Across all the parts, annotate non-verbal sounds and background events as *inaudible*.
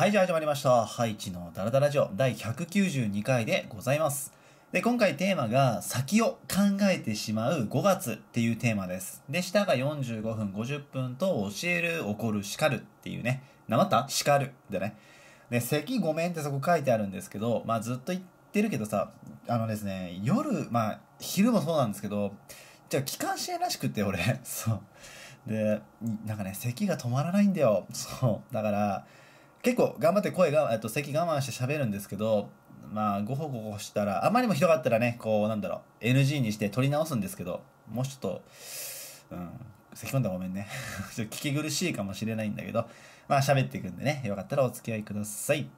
はい、じゃあ始まりました。ハイチのダラダラジオ第192回でございます。で、今回テーマが先を考えてしまう5月っていうテーマです。で、下が45分50分と教える、怒る、叱るっていうね。なまった叱る。でね。で、咳ごめんってそこ書いてあるんですけど、まあずっと言ってるけどさ、あのですね、夜、まあ昼もそうなんですけど、じゃあ気管支らしくって俺、*laughs* そう。で、なんかね、咳が止まらないんだよ。そう。だから、結構頑張って声が、えっと、咳我慢して喋るんですけど、まあ、ごほごほしたら、あまりもひどかったらね、こう、なんだろう、NG にして取り直すんですけど、もうちょっと、うん、咳込んだらごめんね。*laughs* ちょっと聞き苦しいかもしれないんだけど、まあ、喋っていくんでね、よかったらお付き合いください。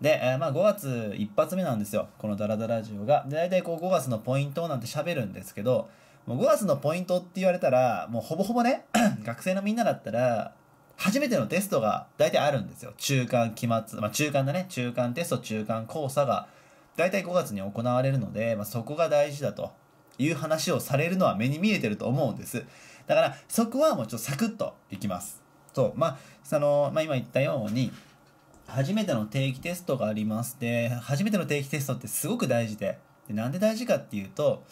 で、えー、まあ5月一発目なんですよ。このダラダラジオが。で、大体こう5月のポイントなんて喋るんですけど、もう5月のポイントって言われたら、もうほぼほぼね、*clears throat* 学生のみんなだったら、初めてのテストが大体あるんですよ。中間期末、まあ、中間だね、中間テスト、中間交差が大体5月に行われるので、まあ、そこが大事だという話をされるのは目に見えてると思うんです。だからそこはもうちょっとサクッといきます。そう、まあ、その、まあ、今言ったように、初めての定期テストがありまして、初めての定期テストってすごく大事で、でなんで大事かっていうと、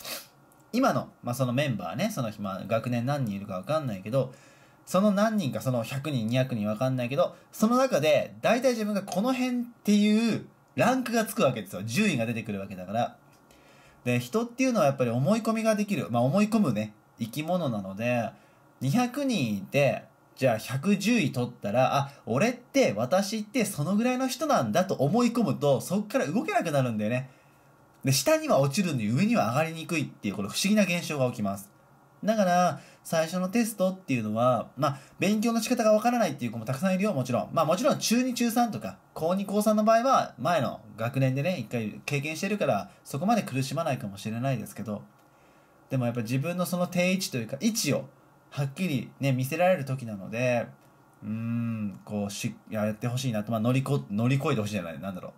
今の、まあ、そのメンバーね、その日、まあ、学年何人いるかわかんないけど、その何人か、その100人、200人わかんないけど、その中で、大体自分がこの辺っていうランクがつくわけですよ。順位が出てくるわけだから。で、人っていうのはやっぱり思い込みができる。まあ思い込むね、生き物なので、200人いて、じゃあ110位取ったら、あ、俺って私ってそのぐらいの人なんだと思い込むと、そっから動けなくなるんだよね。で、下には落ちるのに上には上がりにくいっていう、これ不思議な現象が起きます。だから、最初のテストっていうのは、まあ、勉強の仕方がわからないっていう子もたくさんいるよ、もちろん。まあ、もちろん中2、中3とか、高2、高3の場合は、前の学年でね、一回経験してるから、そこまで苦しまないかもしれないですけど、でもやっぱ自分のその定位置というか、位置を、はっきりね、見せられる時なので、うん、こうし、やってほしいなと、まあ、乗りこ、乗り越えてほしいじゃない、なんだろ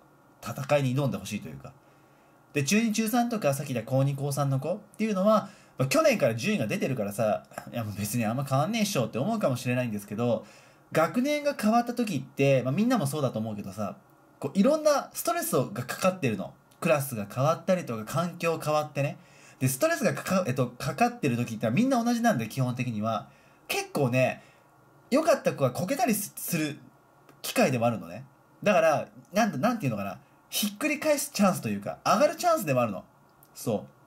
う。戦いに挑んでほしいというか。で、中2、中3とか、さっき言った高2、高3の子っていうのは、去年から順位が出てるからさ、いやもう別にあんま変わんねえっしょって思うかもしれないんですけど、学年が変わった時って、まあ、みんなもそうだと思うけどさ、こういろんなストレスがかかってるの。クラスが変わったりとか環境変わってね。で、ストレスがかか,、えっと、かかってる時ってみんな同じなんで基本的には。結構ね、良かった子がこけたりする機会でもあるのね。だから、なん、なんていうのかな。ひっくり返すチャンスというか、上がるチャンスでもあるの。そう。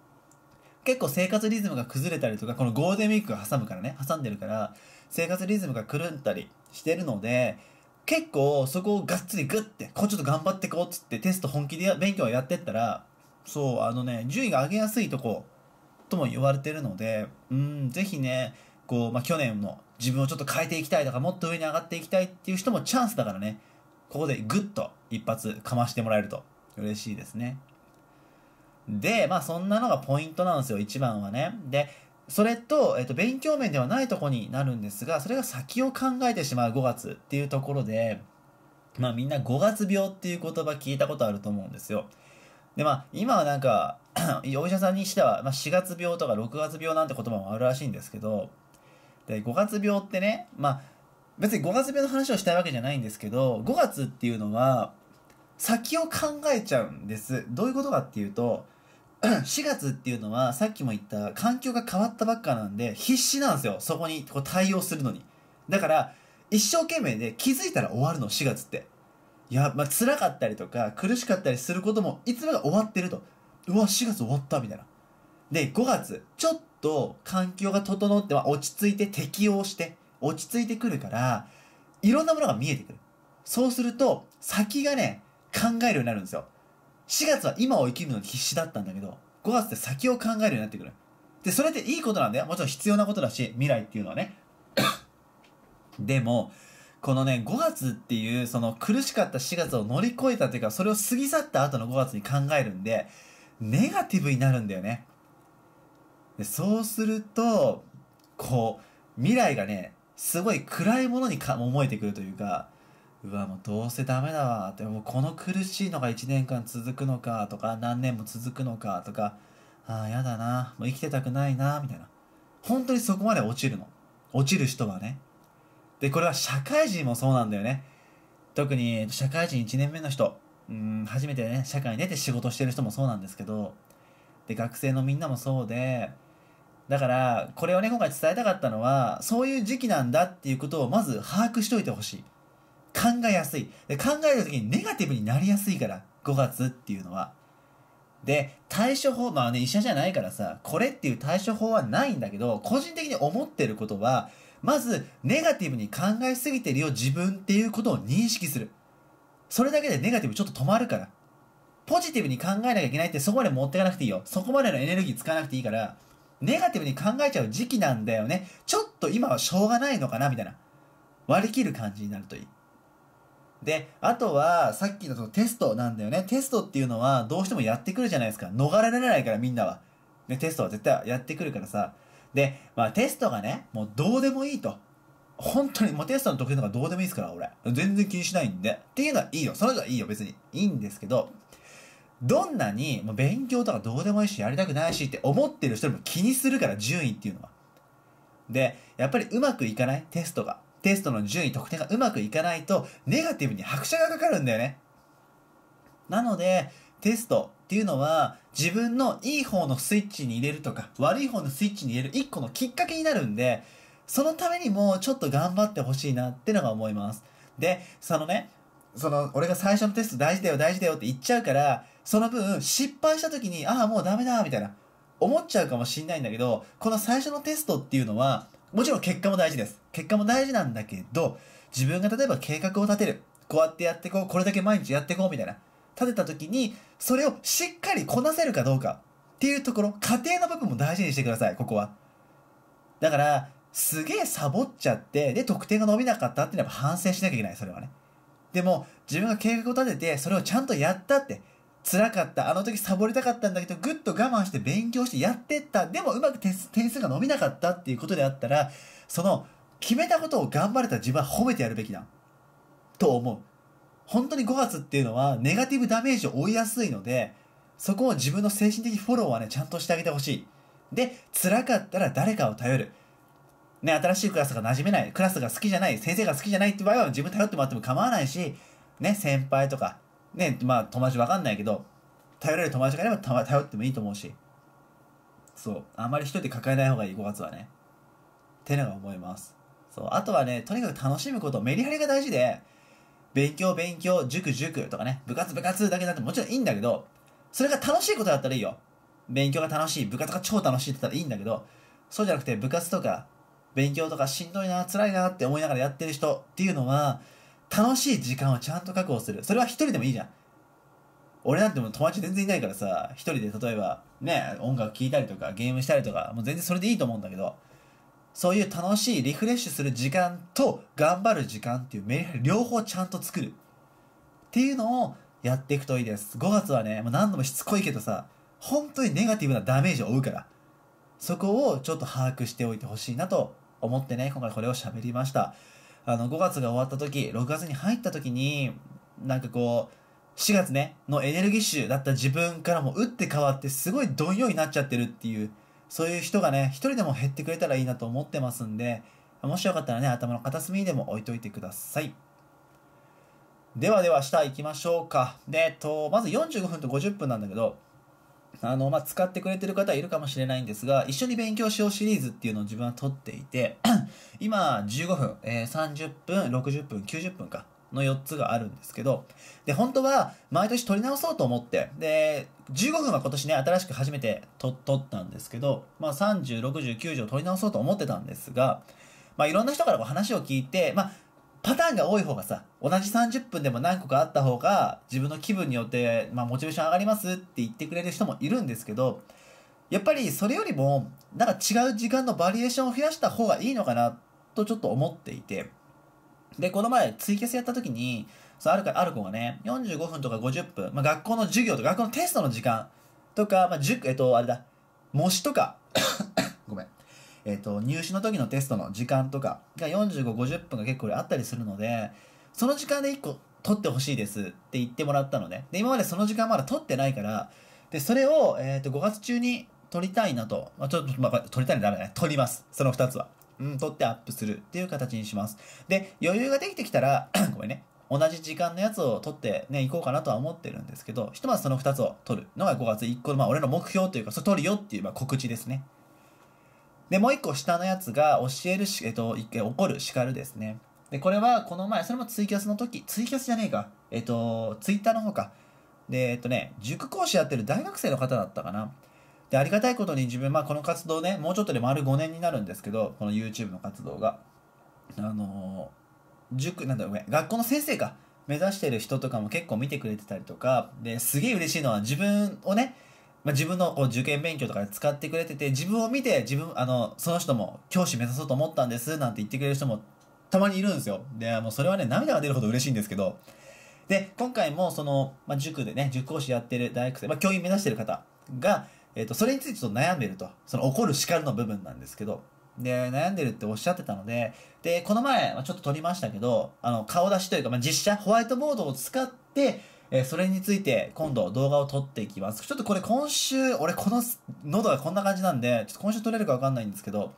結構生活リズムが崩れたりとかこのゴールデンウィークが挟むからね挟んでるから生活リズムが狂ったりしてるので結構そこをがっつりグッてこうちょっと頑張ってこうっつってテスト本気で勉強やってったらそうあのね順位が上げやすいとことも言われてるのでうん是非ねこう、まあ、去年の自分をちょっと変えていきたいとかもっと上に上がっていきたいっていう人もチャンスだからねここでグッと一発かましてもらえると嬉しいですね。で、まあそんなのがポイントなんですよ、一番はね。で、それと、えっと、勉強面ではないとこになるんですが、それが先を考えてしまう5月っていうところで、まあみんな5月病っていう言葉聞いたことあると思うんですよ。で、まあ今はなんか、*clears throat* お医者さんにしては、まあ、4月病とか6月病なんて言葉もあるらしいんですけど、で、5月病ってね、まあ別に5月病の話をしたいわけじゃないんですけど、5月っていうのは、先を考えちゃうんです。どういうことかっていうと、4 *clears throat* 月っていうのはさっきも言った環境が変わったばっかなんで必死なんですよそこにこう対応するのにだから一生懸命で気づいたら終わるの4月っていやまあ辛かったりとか苦しかったりすることもいつもが終わってるとうわ4月終わったみたいなで5月ちょっと環境が整って、は落ち着いて適応して落ち着いてくるからいろんなものが見えてくるそうすると先がね考えるようになるんですよ4月は今を生きるのに必死だったんだけど、5月って先を考えるようになってくる。で、それっていいことなんだよ。もちろん必要なことだし、未来っていうのはね。*coughs* でも、このね、5月っていう、その苦しかった4月を乗り越えたというか、それを過ぎ去った後の5月に考えるんで、ネガティブになるんだよね。でそうすると、こう、未来がね、すごい暗いものにか思えてくるというか、うわもうどうせダメだわってもうこの苦しいのが1年間続くのかとか何年も続くのかとかああやだなもう生きてたくないなみたいな本当にそこまで落ちるの落ちる人はねでこれは社会人もそうなんだよね特に社会人1年目の人うん初めてね社会に出て仕事してる人もそうなんですけどで学生のみんなもそうでだからこれをね今回伝えたかったのはそういう時期なんだっていうことをまず把握しといてほしい考えやすい。で考える時にネガティブになりやすいから、5月っていうのは。で、対処法、まあね、医者じゃないからさ、これっていう対処法はないんだけど、個人的に思ってることは、まず、ネガティブに考えすぎてるよ、自分っていうことを認識する。それだけでネガティブちょっと止まるから。ポジティブに考えなきゃいけないってそこまで持ってかなくていいよ。そこまでのエネルギー使わなくていいから、ネガティブに考えちゃう時期なんだよね。ちょっと今はしょうがないのかなみたいな。割り切る感じになるといい。で、あとは、さっきのそのテストなんだよね。テストっていうのは、どうしてもやってくるじゃないですか。逃れられないから、みんなは。ね、テストは絶対やってくるからさ。で、まあテストがね、もうどうでもいいと。本当に、もうテストの得点とかどうでもいいですから、俺。全然気にしないんで。っていうのはいいよ。その人はいいよ、別に。いいんですけど、どんなに、もう勉強とかどうでもいいし、やりたくないしって思ってる人でも気にするから、順位っていうのは。で、やっぱりうまくいかないテストが。テストの順位、得点がうまくいかないと、ネガティブに拍車がかかるんだよね。なので、テストっていうのは、自分のいい方のスイッチに入れるとか、悪い方のスイッチに入れる一個のきっかけになるんで、そのためにもちょっと頑張ってほしいなってのが思います。で、そのね、その、俺が最初のテスト大事だよ大事だよって言っちゃうから、その分失敗した時に、ああ、もうダメだ、みたいな、思っちゃうかもしんないんだけど、この最初のテストっていうのは、もちろん結果も大事です。結果も大事なんだけど、自分が例えば計画を立てる。こうやってやってこう、これだけ毎日やってこうみたいな。立てた時に、それをしっかりこなせるかどうかっていうところ、家庭の部分も大事にしてください、ここは。だから、すげえサボっちゃって、で、得点が伸びなかったっていうのは反省しなきゃいけない、それはね。でも、自分が計画を立てて、それをちゃんとやったって、辛かった。あの時サボりたかったんだけど、ぐっと我慢して勉強してやってった。でもうまく点数が伸びなかったっていうことであったら、その、決めたことを頑張れた自分は褒めてやるべきだ。と思う。本当に5月っていうのは、ネガティブダメージを負いやすいので、そこを自分の精神的フォローはね、ちゃんとしてあげてほしい。で、辛かったら誰かを頼る。ね、新しいクラスが馴染めない、クラスが好きじゃない、先生が好きじゃないって場合は自分頼ってもらっても構わないし、ね、先輩とかね、まあ友達わかんないけど、頼れる友達がいれば頼ってもいいと思うし、そう、あんまり一人で抱えない方がいい、5月はね。ってのが思います。そう、あとはね、とにかく楽しむこと、メリハリが大事で、勉強、勉強、塾、塾とかね、部活、部活だけだってもちろんいいんだけど、それが楽しいことだったらいいよ。勉強が楽しい、部活が超楽しいって言ったらいいんだけど、そうじゃなくて部活とか勉強とかしんどいな、辛いなって思いながらやってる人っていうのは、楽しい時間をちゃんと確保する。それは一人でもいいじゃん。俺なんてもう友達全然いないからさ、一人で例えば、ね、音楽聴いたりとか、ゲームしたりとか、もう全然それでいいと思うんだけど、そういう楽しいリフレッシュする時間と頑張る時間っていうメリハリ両方ちゃんと作る。っていうのをやっていくといいです。5月はね、もう何度もしつこいけどさ、本当にネガティブなダメージを負うから、そこをちょっと把握しておいてほしいなと思ってね、今回これを喋りました。あの、5月が終わった時、6月に入った時に、なんかこう、4月ね、のエネルギッシュだった自分からも打って変わってすごいどんよになっちゃってるっていう、そういう人がね、一人でも減ってくれたらいいなと思ってますんで、もしよかったらね、頭の片隅にでも置いといてください。ではでは下行きましょうか。で、えっと、まず45分と50分なんだけど、あの、まあ、使ってくれてる方いるかもしれないんですが、一緒に勉強しようシリーズっていうのを自分は撮っていて、*clears throat* 今15分、えー、30分、60分、90分か、の4つがあるんですけど、で、本当は毎年撮り直そうと思って、で、15分は今年ね、新しく初めて撮ったんですけど、まあ、30、60、90を撮り直そうと思ってたんですが、まあ、いろんな人からこう話を聞いて、まあ、パターンが多い方がさ、同じ30分でも何個かあった方が、自分の気分によって、まあ、モチベーション上がりますって言ってくれる人もいるんですけど、やっぱりそれよりも、なんか違う時間のバリエーションを増やした方がいいのかな、とちょっと思っていて。で、この前、ツイキャスやった時に、そあるか、ある子がね、45分とか50分、まあ、学校の授業とか、学校のテストの時間とか、まあ、塾、えっと、あれだ、模試とか、えっ、ー、と、入試の時のテストの時間とかが45、50分が結構あったりするので、その時間で1個取ってほしいですって言ってもらったのね。で、今までその時間まだ取ってないから、で、それを、えっ、ー、と、5月中に取りたいなと。まあ、ちょっと、まあ、取りたいなダメだね。取ります。その2つは。うん、取ってアップするっていう形にします。で、余裕ができてきたら、*clears throat* ごめんね。同じ時間のやつを取ってね、行こうかなとは思ってるんですけど、ひとまずその2つを取るのが5月1個の、まあ俺の目標というか、それ取るよっていうまあ告知ですね。で、もう一個下のやつが、教えるし、えっと、怒る、叱るですね。で、これはこの前、それもツイキャスの時、ツイキャスじゃねえか。えっと、ツイッターの方か。で、えっとね、塾講師やってる大学生の方だったかな。で、ありがたいことに自分、まあこの活動ね、もうちょっとで丸5年になるんですけど、この YouTube の活動が。あのー、塾、なんだ、ごめん、学校の先生か。目指してる人とかも結構見てくれてたりとか、で、すげえ嬉しいのは自分をね、まあ、自分のこう受験勉強とかで使ってくれてて、自分を見て、自分、あの、その人も教師目指そうと思ったんです、なんて言ってくれる人もたまにいるんですよ。で、もうそれはね、涙が出るほど嬉しいんですけど、で、今回もその、まあ、塾でね、塾講師やってる大学生、まあ、教員目指してる方が、えっ、ー、と、それについてちょっと悩んでると。その怒る叱るの部分なんですけど、で、悩んでるっておっしゃってたので、で、この前、ちょっと撮りましたけど、あの、顔出しというか、まあ、実写、ホワイトボードを使って、えー、それについて今度動画を撮っていきます。ちょっとこれ今週、俺この喉がこんな感じなんで、ちょっと今週撮れるかわかんないんですけど、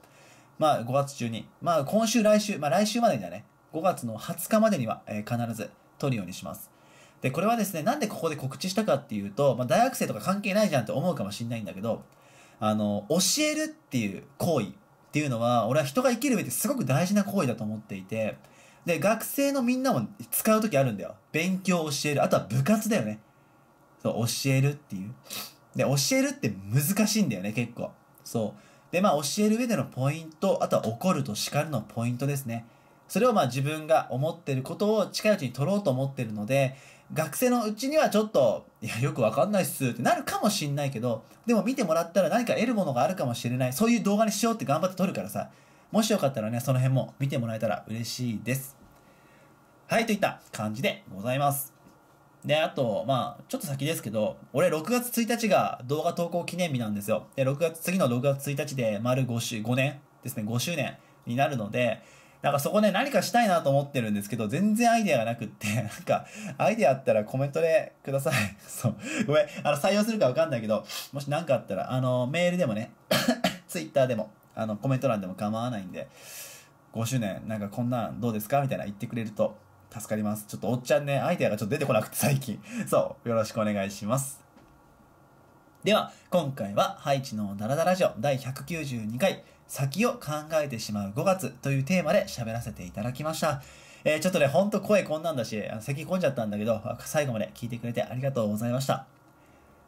まあ5月中に、まあ今週来週、まあ来週までにはね、5月の20日までには、えー、必ず撮るようにします。で、これはですね、なんでここで告知したかっていうと、まあ大学生とか関係ないじゃんって思うかもしんないんだけど、あの、教えるっていう行為っていうのは、俺は人が生きる上ですごく大事な行為だと思っていて、で、学生のみんなも使う時あるんだよ。勉強を教える。あとは部活だよね。そう、教えるっていう。で、教えるって難しいんだよね、結構。そう。で、まあ、教える上でのポイント、あとは怒ると叱るのポイントですね。それをまあ自分が思ってることを近いうちに取ろうと思ってるので、学生のうちにはちょっと、いや、よくわかんないっすってなるかもしんないけど、でも見てもらったら何か得るものがあるかもしれない。そういう動画にしようって頑張って撮るからさ、もしよかったらね、その辺も見てもらえたら嬉しいです。はい、といった感じでございます。で、あと、まあ、ちょっと先ですけど、俺6月1日が動画投稿記念日なんですよ。で、6月、次の6月1日で丸5週、5年ですね、5周年になるので、なんかそこね、何かしたいなと思ってるんですけど、全然アイデアがなくって、*laughs* なんか、アイデアあったらコメントでください。*laughs* そう。ごめん、あの、採用するかわかんないけど、もし何かあったら、あの、メールでもね、*coughs* ツイッターでも、あのコメント欄でも構わないんで5周年なんかこんなんどうですかみたいな言ってくれると助かりますちょっとおっちゃんねアイデアがちょっと出てこなくて最近 *laughs* そうよろしくお願いしますでは今回はハイチのダラダラジオ第192回先を考えてしまう5月というテーマで喋らせていただきましたえー、ちょっとね、ほんと声こんなんだし、咳込んじゃったんだけど、最後まで聞いてくれてありがとうございました。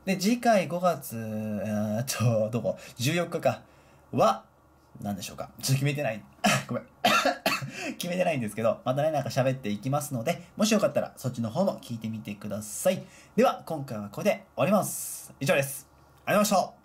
で、次回5月、えー、っと、どこ ?14 日かは、何でしょうか。ちょっと決めてない。*coughs* ごめん。*coughs* 決めてないんですけど、またね、なんか喋っていきますので、もしよかったらそっちの方も聞いてみてください。では、今回はこれで終わります。以上です。ありがとうございました。